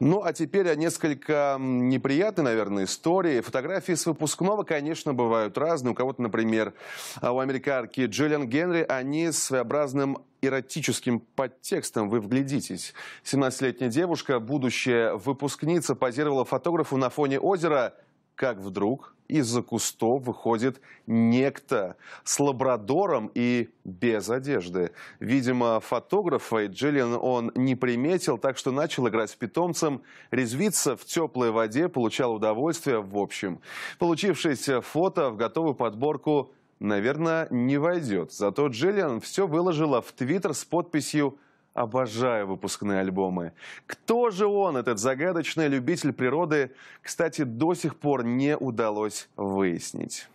Ну, а теперь о несколько неприятной, наверное, истории. Фотографии с выпускного, конечно, бывают разные. У кого-то, например, а у американки Джиллиан Генри, они с своеобразным эротическим подтекстом, вы вглядитесь. 17-летняя девушка, будущая выпускница, позировала фотографу на фоне озера – как вдруг из-за кустов выходит некто с лабрадором и без одежды. Видимо, фотографа и Джиллиан он не приметил, так что начал играть с питомцем, резвиться в теплой воде, получал удовольствие в общем. Получившееся фото в готовую подборку, наверное, не войдет. Зато Джиллиан все выложила в Твиттер с подписью Обожаю выпускные альбомы. Кто же он, этот загадочный любитель природы, кстати, до сих пор не удалось выяснить.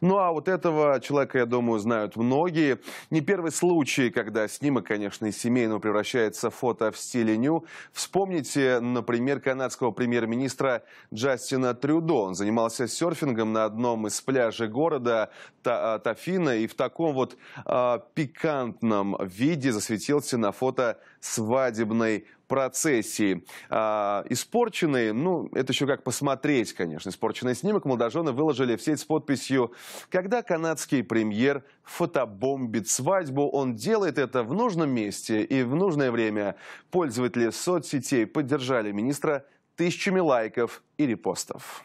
Ну а вот этого человека, я думаю, знают многие. Не первый случай, когда снимок, конечно, из семейного превращается в фото в стиле ню. Вспомните, например, канадского премьер-министра Джастина Трюдо. Он занимался серфингом на одном из пляжей города э, Тафина и в таком вот э, пикантном виде засветился на фото свадебной процессии. А, испорченный, ну, это еще как посмотреть, конечно. Испорченный снимок молодожены выложили в сеть с подписью «Когда канадский премьер фотобомбит свадьбу, он делает это в нужном месте и в нужное время». Пользователи соцсетей поддержали министра тысячами лайков и репостов.